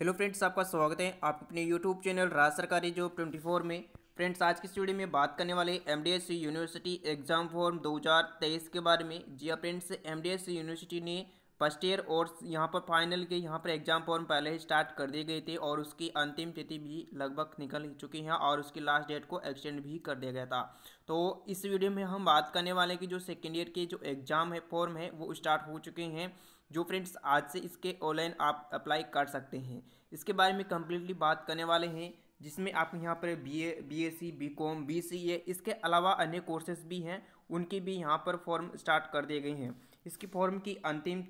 hello friends आपका स्वागत है आप अपने यूट्यूब चैनल राज्य सरकारी जॉब 24 में फ्रेंड्स आज की स्टूडियो में बात करने वाले एम यूनिवर्सिटी एग्जाम फॉर्म 2023 के बारे में जी हाँ फ्रेंड्स एम यूनिवर्सिटी ने फर्स्ट ईयर और यहाँ पर फाइनल के यहाँ पर एग्जाम फॉर्म पहले ही स्टार्ट कर दिए गए थे और उसकी अंतिम तिथि भी लगभग निकल चुकी है और उसकी लास्ट डेट को एक्सटेंड भी कर दिया गया था तो इस वीडियो में हम बात करने वाले कि जो सेकेंड ईयर के जो एग्ज़ाम है फॉर्म है वो स्टार्ट हो चुके हैं जो फ्रेंड्स आज से इसके ऑनलाइन आप अप्लाई कर सकते हैं इसके बारे में कम्प्लीटली बात करने वाले हैं जिसमें आप यहाँ पर B A B S C B com B C A इसके अलावा अन्य कोर्सेज भी हैं उनकी भी यहाँ पर फॉर्म स्टार्ट कर दिए गए हैं इसकी फॉर्म की अंतिम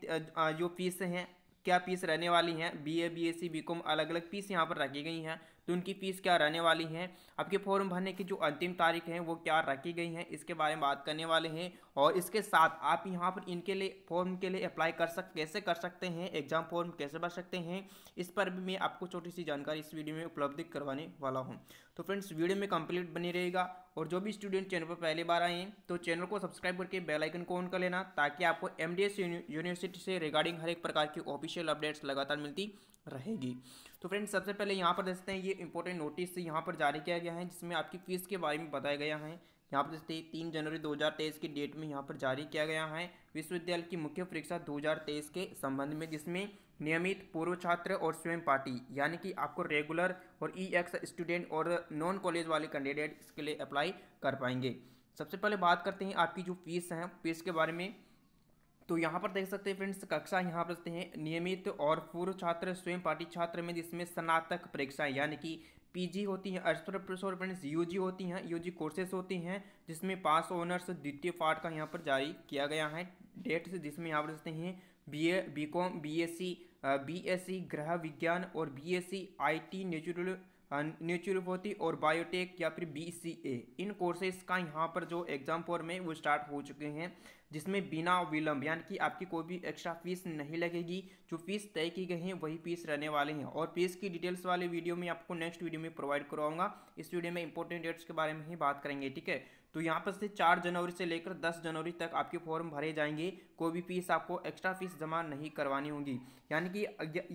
जो फीस हैं क्या फीस रहने वाली हैं B A B S C B com अलग अलग फीस यहाँ पर रखी गई हैं तो उनकी फ़ीस क्या रहने वाली है आपके फॉर्म भरने की जो अंतिम तारीख है वो क्या रखी गई है इसके बारे में बात करने वाले हैं और इसके साथ आप यहाँ पर इनके लिए फॉर्म के लिए अप्लाई कर सक कैसे कर सकते हैं एग्ज़ाम फॉर्म कैसे भर सकते हैं इस पर भी मैं आपको छोटी सी जानकारी इस वीडियो में उपलब्ध करवाने वाला हूँ तो फ्रेंड्स वीडियो में कंप्लीट बनी रहेगा और जो भी स्टूडेंट चैनल पर पहली बार आए तो चैनल को सब्सक्राइब करके बेल आइकन को ऑन कर लेना ताकि आपको एमडीएस यूनिवर्सिटी से रिगार्डिंग हर एक प्रकार की ऑफिशियल अपडेट्स लगातार मिलती रहेगी तो फ्रेंड्स सबसे पहले यहाँ पर देखते हैं ये इंपॉर्टेंट नोटिस यहाँ पर जारी किया गया है जिसमें आपकी फीस के बारे में बताया गया है यहाँ पर जैसे तीन जनवरी 2023 की डेट में यहाँ पर जारी किया गया है विश्वविद्यालय की मुख्य परीक्षा 2023 के संबंध में जिसमें नियमित पूर्व छात्र और स्वयं पार्टी यानी कि आपको रेगुलर और ई एक्स स्टूडेंट और नॉन कॉलेज वाले कैंडिडेट इसके लिए अप्लाई कर पाएंगे सबसे पहले बात करते हैं आपकी जो फीस है फीस के बारे में तो यहाँ पर देख सकते हैं फ्रेंड्स कक्षा यहाँ पर सकते हैं नियमित और पूर्व छात्र स्वयं पाठी छात्र में जिसमें स्नातक परीक्षाएं यानी कि पीजी होती हैं अठहत्तर प्रतिशत फ्रेंड्स यूजी होती हैं यूजी कोर्सेस होती हैं जिसमें पास ऑनर्स द्वितीय पार्ट का यहाँ पर जारी किया गया है डेट्स जिसमें यहाँ पर सकते हैं B A B com B S C B S C ग्रह विज्ञान और B S C I T natural हाँ, न्यूचुरपोथी और बायोटेक या फिर बीसीए इन कोर्सेज का यहाँ पर जो एग्ज़ाम फॉर्म है वो स्टार्ट हो चुके हैं जिसमें बिना विलंब यानी कि आपकी कोई भी एक्स्ट्रा फीस नहीं लगेगी जो फीस तय की गई है वही फीस रहने वाले हैं और फीस की डिटेल्स वाले वीडियो में आपको नेक्स्ट वीडियो में प्रोवाइड करवाऊंगा इस वीडियो में इंपॉर्टेंट डेट्स के बारे में ही बात करेंगे ठीक है तो यहाँ पर से चार जनवरी से लेकर दस जनवरी तक आपके फॉर्म भरे जाएंगे कोई भी फीस आपको एक्स्ट्रा फीस जमा नहीं करवानी होगी यानी कि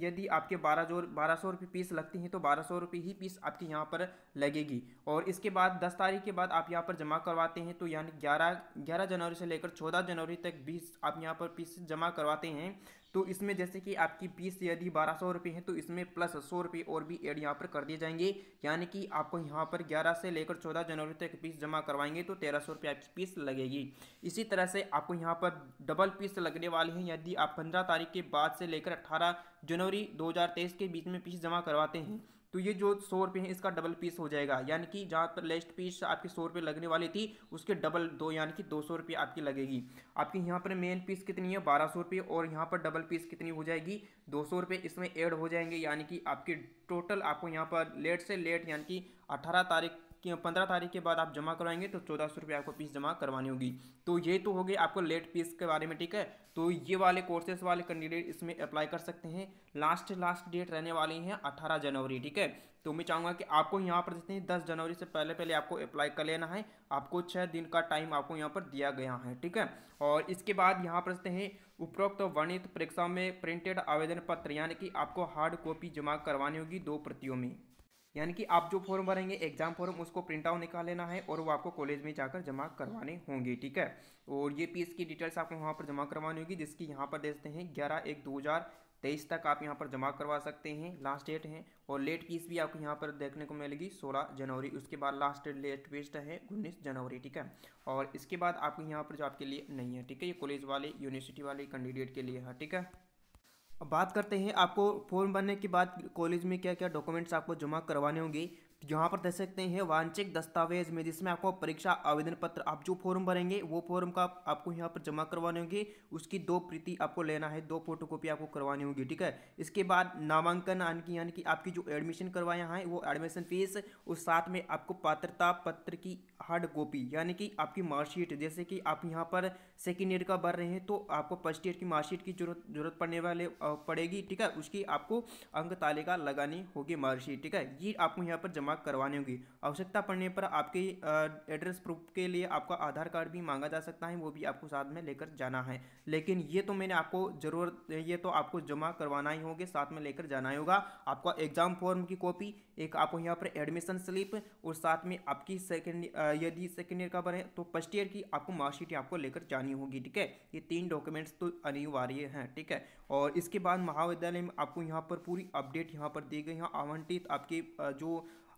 यदि आपके बारह जो बारह सौ रुपये फीस लगती हैं तो बारह सौ रुपये ही फीस आपके यहाँ पर लगेगी और इसके बाद दस तारीख के बाद आप यहाँ पर जमा करवाते हैं तो यानी ग्यारह ग्यारह जनवरी से लेकर चौदह जनवरी तक बीस आप यहाँ पर फीस जमा करवाते हैं तो इसमें जैसे कि आपकी फीस यदि बारह सौ रुपये है तो इसमें प्लस सौ रुपये और भी एड यहाँ पर कर दिए जाएंगे यानी कि आपको यहाँ पर ग्यारह से लेकर चौदह जनवरी तक फीस जमा करवाएंगे तो तो तेरह सौ रुपया पीस लगेगी इसी तरह से आपको यहाँ पर डबल पीस लगने वाली हैं यदि आप पंद्रह तारीख के बाद से लेकर अट्ठारह जनवरी दो के बीच में पीस जमा करवाते हैं तो ये जो सौ रुपये हैं इसका डबल पीस हो जाएगा यानी कि जहाँ पर लेस्ट पीस आपकी सौ रुपये लगने वाली थी उसके डबल दो यानी कि दो सौ रुपये आपकी लगेगी आपके यहाँ पर मेन पीस कितनी है बारह सौ रुपये और यहाँ पर डबल पीस कितनी हो जाएगी दो सौ रुपये इसमें ऐड हो जाएंगे यानी कि आपके टोटल आपको यहाँ पर लेट से लेट यानी कि अठारह तारीख कि पंद्रह तारीख के बाद आप जमा करवाएंगे तो चौदह सौ रुपये आपको फीस जमा करवानी होगी तो ये तो हो गई आपको लेट फीस के बारे में ठीक है तो ये वाले कोर्सेस वाले कैंडिडेट इसमें अप्लाई कर सकते हैं लास्ट लास्ट डेट रहने वाली हैं अठारह जनवरी ठीक है तो मैं चाहूँगा कि आपको यहाँ पर जितने दस जनवरी से पहले पहले आपको अप्लाई कर लेना है आपको छः दिन का टाइम आपको यहाँ पर दिया गया है ठीक है और इसके बाद यहाँ पर हैं उपरोक्त वर्णित परीक्षा में प्रिंटेड आवेदन पत्र यानी कि आपको हार्ड कॉपी जमा करवानी होगी दो प्रतियों में यानी कि आप जो फॉर्म भरेंगे एग्जाम फॉर्म उसको प्रिंट आउट निकाल लेना है और वो आपको कॉलेज में जाकर जमा करवाने होंगे ठीक है और ये पीस की डिटेल्स आपको वहाँ पर जमा करवानी होगी जिसकी यहाँ पर देखते हैं ग्यारह एक दो हज़ार तेईस तक आप यहाँ पर जमा करवा सकते हैं लास्ट डेट है और लेट फीस भी आपको यहाँ पर देखने को मिलेगी 16 जनवरी उसके बाद लास्ट लेट फीस है उन्नीस जनवरी ठीक है और इसके बाद आपको यहाँ पर जो आपके लिए नहीं है ठीक है ये कॉलेज वाले यूनिवर्सिटी वाले कैंडिडेट के लिए है ठीक है बात करते हैं आपको फॉर्म भरने के बाद कॉलेज में क्या क्या डॉक्यूमेंट्स आपको जमा करवाने होंगे यहाँ पर दे सकते हैं वांछित दस्तावेज में जिसमें आपको परीक्षा आवेदन पत्र आप जो फॉर्म भरेंगे वो फॉर्म का आपको यहाँ पर जमा करवाने होंगे उसकी दो प्रति आपको लेना है दो फोटोकॉपी आपको करवानी होगी ठीक है इसके बाद नामांकन यानी कि आपकी जो एडमिशन करवाया है वो एडमिशन फीस और साथ में आपको पात्रता पत्र की हार्ड कॉपी यानी कि आपकी मार्कशीट जैसे कि आप यहाँ पर सेकेंड ईयर का भर रहे हैं तो आपको फर्स्ट ईयर की मार्कशीट की जरूरत जरूरत पड़ने वाले पड़ेगी ठीक है उसकी आपको अंक तालिका लगानी होगी मार्कशीट ठीक है ये आपको यहाँ पर जमा जमा करवानी होगी आवश्यकता पड़ने पर आपके एड्रेस प्रूफ के लिए आपका आधार कार्ड भी मांगा जा सकता है वो भी आपको साथ में लेकर जाना है लेकिन ये तो मैंने आपको ज़रूरत ये तो आपको जमा करवाना ही होगी साथ में लेकर जाना होगा आपका एग्ज़ाम फॉर्म की कॉपी एक आपको यहाँ पर एडमिशन स्लिप और साथ में आपकी सेकेंड यदि सेकेंड ईयर का बने तो फर्स्ट ईयर की आपको मार्कशीट आपको लेकर जानी होगी ठीक है ये तीन डॉक्यूमेंट्स तो अनिवार्य हैं ठीक है और इसके बाद महाविद्यालय में आपको यहाँ पर पूरी अपडेट यहाँ पर दी गई है आवंटित आपके जो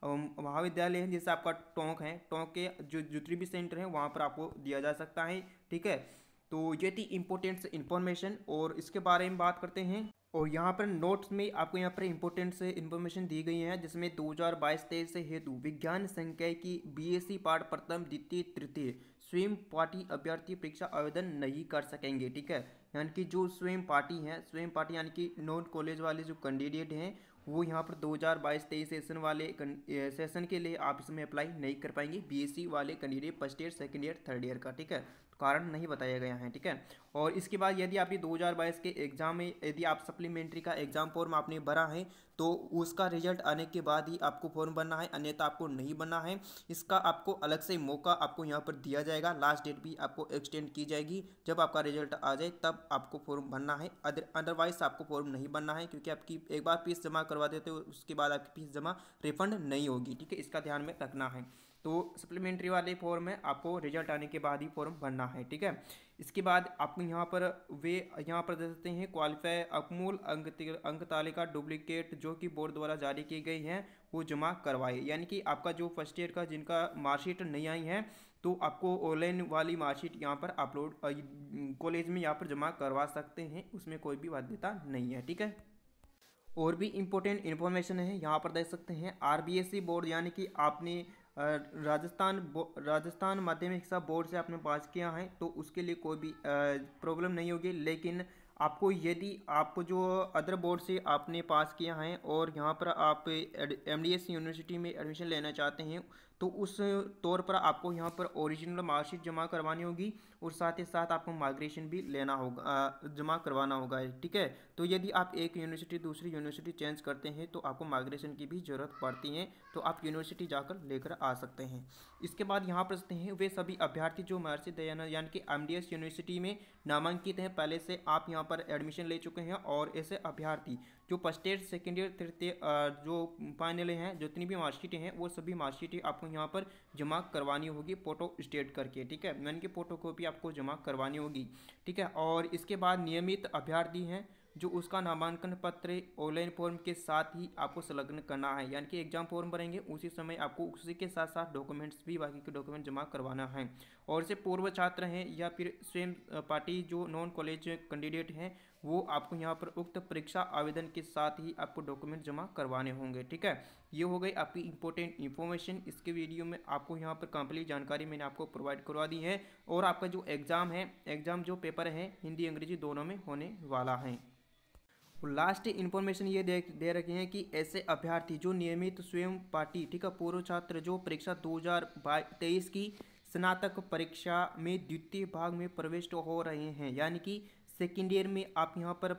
महाविद्यालय है जैसे आपका टोंक है टोंक के जो जितने भी सेंटर है वहाँ पर आपको दिया जा सकता है ठीक है तो ये थी इम्पोर्टेंट इन्फॉर्मेशन और इसके बारे में बात करते हैं और यहाँ पर नोट्स में आपको यहाँ पर इम्पोर्टेंट से इन्फॉर्मेशन दी गई है जिसमें 2022 बाईस से हेतु विज्ञान संख्या की बीएससी पाठ प्रथम द्वितीय तृतीय स्वयं पार्टी अभ्यर्थी परीक्षा आवेदन नहीं कर सकेंगे ठीक है यानी कि जो स्वयं पार्टी हैं स्वयं पार्टी यानी कि नॉन कॉलेज वाले जो कैंडिडेट हैं वो यहाँ पर 2022-23 सेशन वाले सेशन के लिए आप इसमें अप्लाई नहीं कर पाएंगे बीएससी वाले candidate first year second year third year का ठीक है कारण नहीं बताया गया है ठीक है और इसके बाद यदि आपने 2022 के एग्ज़ाम में यदि आप सप्लीमेंट्री का एग्ज़ाम फॉर्म आपने भरा है तो उसका रिजल्ट आने के बाद ही आपको फॉर्म भरना है अन्यथा आपको नहीं भरना है इसका आपको अलग से मौका आपको यहाँ पर दिया जाएगा लास्ट डेट भी आपको एक्सटेंड की जाएगी जब आपका रिजल्ट आ जाए तब आपको फॉर्म भरना है अदरवाइज आपको फॉर्म नहीं भरना है क्योंकि आपकी एक बार फीस जमा करवा देते हो उसके बाद आपकी फीस जमा रिफंड नहीं होगी ठीक है इसका ध्यान में रखना है तो सप्लीमेंट्री वाले फॉर्म में आपको रिजल्ट आने के बाद ही फॉर्म भरना है ठीक है इसके बाद आपको यहाँ पर वे यहाँ पर दे सकते हैं क्वालिफाई अकमूल अंक अंक तालिका डुप्लीकेट जो कि बोर्ड द्वारा जारी की गई है वो जमा करवाए यानी कि आपका जो फर्स्ट ईयर का जिनका मार्कशीट नहीं आई है तो आपको ऑनलाइन वाली मार्कशीट यहाँ पर अपलोड कॉलेज में यहाँ पर जमा करवा सकते हैं उसमें कोई भी बाध्यता नहीं है ठीक है और भी इम्पोर्टेंट इन्फॉर्मेशन है यहाँ पर देख सकते हैं आर बोर्ड e यानी कि आपने राजस्थान राजस्थान माध्यमिक शिक्षा बोर्ड से आपने पास किया है तो उसके लिए कोई भी प्रॉब्लम नहीं होगी लेकिन आपको यदि आप जो अदर बोर्ड से आपने पास किया है और यहाँ पर आप एम यूनिवर्सिटी में एडमिशन लेना चाहते हैं तो उस तौर पर आपको यहाँ पर ओरिजिनल मार्कशीट जमा करवानी होगी और साथ ही साथ आपको माइग्रेशन भी लेना होगा जमा करवाना होगा ठीक है तो यदि आप एक यूनिवर्सिटी दूसरी यूनिवर्सिटी चेंज करते हैं तो आपको माइग्रेशन की भी ज़रूरत पड़ती है तो आप यूनिवर्सिटी जाकर लेकर आ सकते हैं इसके बाद यहाँ पर हैं वे सभी अभ्यर्थी जो महर्षि दयानंद यानी कि एम यूनिवर्सिटी में नामांकित हैं पहले से आप यहाँ पर एडमिशन ले चुके हैं और ऐसे अभ्यर्थी जो फर्स्ट ईयर सेकेंड ईयर तृतीय जो फाइनल हैं जितनी भी मार्कशीटें हैं वो सभी मार्कशीटें आपको यहाँ पर जमा करवानी होगी फोटो स्टेट करके ठीक है यानी कि फोटो कॉपी आपको जमा करवानी होगी ठीक है और इसके बाद नियमित अभ्यर्थी हैं जो उसका नामांकन पत्र ऑनलाइन फॉर्म के साथ ही आपको संलग्न करना है यानी कि एग्जाम फॉर्म भरेंगे उसी समय आपको उसी के साथ साथ डॉक्यूमेंट्स भी बाकी के डॉक्यूमेंट जमा करवाना है और से पूर्व छात्र हैं या फिर स्वयं पार्टी जो नॉन कॉलेज कैंडिडेट हैं वो आपको यहाँ पर उक्त परीक्षा आवेदन के साथ ही आपको डॉक्यूमेंट जमा करवाने होंगे ठीक है ये हो गई आपकी इंपॉर्टेंट इन्फॉर्मेशन इसके वीडियो में आपको यहाँ पर कंप्लीट जानकारी मैंने आपको प्रोवाइड करवा दी है और आपका जो एग्ज़ाम है एग्ज़ाम जो पेपर है हिंदी अंग्रेजी दोनों में होने वाला है लास्ट इन्फॉर्मेशन ये दे दे रखे हैं कि ऐसे अभ्यर्थी जो नियमित स्वयं पार्टी ठीक है पूर्व छात्र जो परीक्षा दो हज़ार तेईस की स्नातक परीक्षा में द्वितीय भाग में प्रविष्ट हो रहे हैं यानी कि सेकेंड ईयर में आप यहाँ पर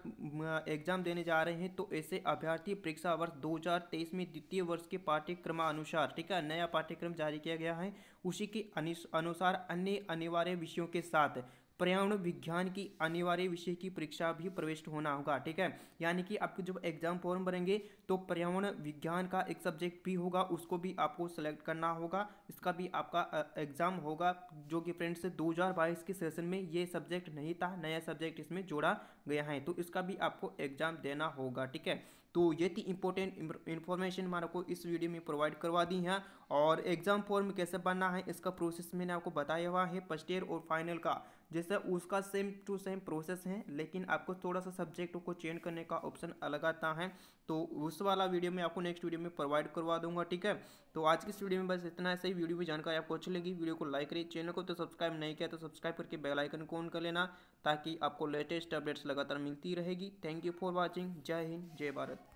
एग्जाम देने जा रहे हैं तो ऐसे अभ्यर्थी परीक्षा वर्ष 2023 में द्वितीय वर्ष के पाठ्यक्रम अनुसार ठीक है नया पाठ्यक्रम जारी किया गया है उसी के अनुसार अन्य अनिवार्य विषयों के साथ पर्यावरण विज्ञान की अनिवार्य विषय की परीक्षा भी प्रविष्ट होना होगा ठीक है यानी कि आपको जब एग्जाम फॉर्म भरेंगे तो पर्यावरण विज्ञान का एक सब्जेक्ट भी होगा उसको भी आपको सेलेक्ट करना होगा इसका भी आपका एग्जाम होगा जो कि फ्रेंड्स 2022 के सेशन में ये सब्जेक्ट नहीं था नया सब्जेक्ट इसमें जोड़ा गया है तो इसका भी आपको एग्जाम देना होगा ठीक है तो ये थी इंपॉर्टेंट इन्फॉर्मेशन हमारे को इस वीडियो में प्रोवाइड करवा दी है और एग्जाम फॉर्म कैसे बनना है इसका प्रोसेस मैंने आपको बताया हुआ है फर्स्ट ईयर और फाइनल का जैसे उसका सेम टू सेम प्रोसेस है लेकिन आपको थोड़ा सा सब्जेक्ट को चेंज करने का ऑप्शन अलग आता है तो उस वाला वीडियो मैं आपको नेक्स्ट वीडियो में प्रोवाइड करवा दूंगा ठीक है तो आज की इस वीडियो में बस इतना ऐसे ही वीडियो में जानकारी आपको अच्छी लगी वीडियो को लाइक करिए चैनल को तो सब्सक्राइब नहीं किया तो सब्सक्राइब करके बेलाइकन को ऑन कर लेना ताकि आपको लेटेस्ट अपडेट्स लगातार मिलती रहेगी थैंक यू फॉर वॉचिंग जय हिंद जय भारत